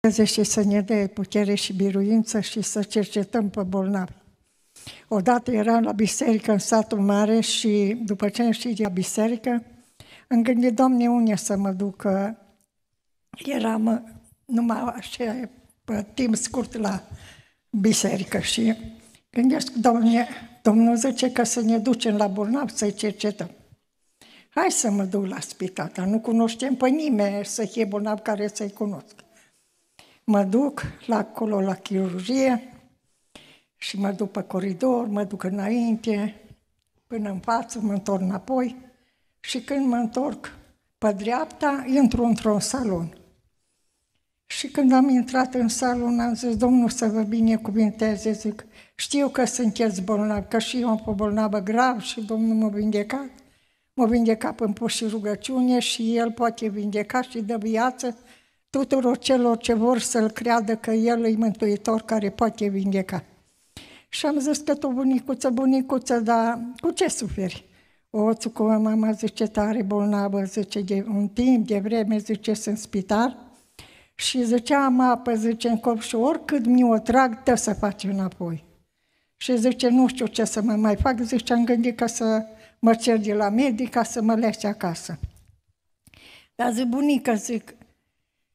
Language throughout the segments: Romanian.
Dumnezeu să ne dea putere și biruință și să cercetăm pe bolnavi. Odată eram la biserică în satul mare și după ce am ieșit la biserică, îmi gândit, Doamne, unde să mă duc? Eram uh, numai așa, pe timp scurt la biserică și gândesc, Doamne, Domnul zice că să ne ducem la bolnav să-i cercetăm. Hai să mă duc la spital, dar nu cunoștem pe nimeni să fie bolnav care să-i cunosc mă duc la acolo, la chirurgie, și mă duc pe coridor, mă duc înainte, până în față, mă întorc înapoi și când mă întorc pe dreapta, intru într-un salon. Și când am intrat în salon, am zis, Domnul să vă binecuvinteze, zic, știu că sunteți bolnav, că și eu am fost bolnavă grav și Domnul m-a Mă M-a vindecat prin pus și rugăciune și El poate vindeca și dă viață tuturor celor ce vor să-L creadă că El e Mântuitor care poate vindeca. Și am zis că tu bunicuță, bunicuță, dar cu ce suferi? O cu mama zice tare bolnavă, zice de un timp, de vreme, zice sunt spital. Și zicea, am apă, zice, în cop și oricât mi-o trag, te să faci înapoi. Și zice, nu știu ce să mă mai fac, zice, am gândit că să mă cer de la medic ca să mă lese acasă. Dar zic, bunică, zic,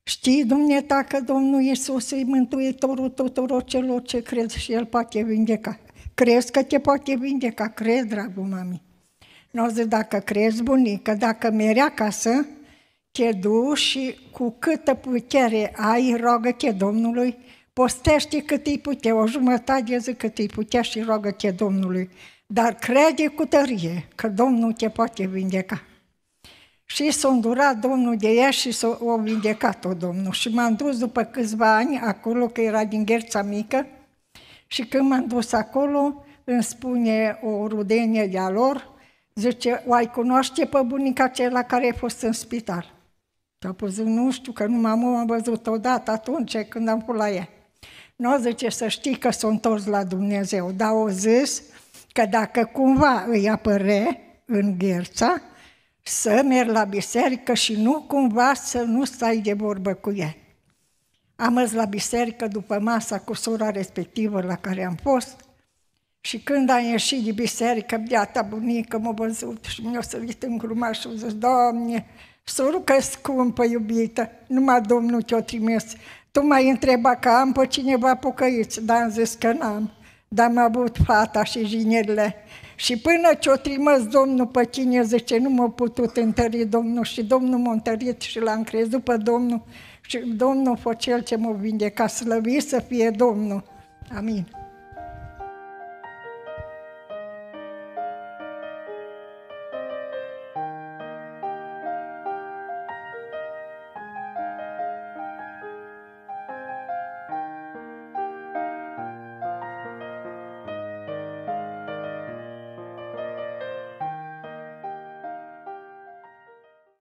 Știi, dumneata, că Domnul Iisus e mântuitorul tuturor celor ce cred și El poate vindeca. Crezi că te poate vindeca? Crezi, dragul mami. Nu zic dacă crezi, bunică, dacă merea acasă, te duci și cu câtă putere ai, rogă-te Domnului, postește cât îi putea, o jumătate de zi cât îi putea și rogă-te Domnului. Dar crede cu tărie că Domnul te poate vindeca. Și s-a îndurat Domnul de ea și s-a vindecat-o Domnul. Și m-am dus după câțiva ani acolo, că era din Gherța Mică, și când m-am dus acolo, îmi spune o rudenie de-a lor, zice, o ai cunoaște pe bunica la care a fost în spital? Și a pus, nu știu, că nu m-am, văzut odată atunci când am pus la ea. Nu, zice, să știi că sunt toți la Dumnezeu, dar o zis că dacă cumva îi apăre în gherța, să merg la biserică și nu cumva să nu stai de vorbă cu ea. Am mers la biserică după masa cu sora respectivă la care am fost și când am ieșit de biserică, biata bunică m-a văzut și mi-a sărit în gruma și a zis, Doamne, sorucă scumpă iubită, numai Domnul te o trimis. Tu m-ai întrebat că am pe cineva pocăiți, dar am zis că n-am dar am avut fata și jinerile. Și până ce o trimăs Domnul pe cine, zice, nu m-a putut întări Domnul și Domnul m-a întărit și l-am crezut pe Domnul și Domnul a fost cel ce m-a vindecat, slăvit să fie Domnul. Amin.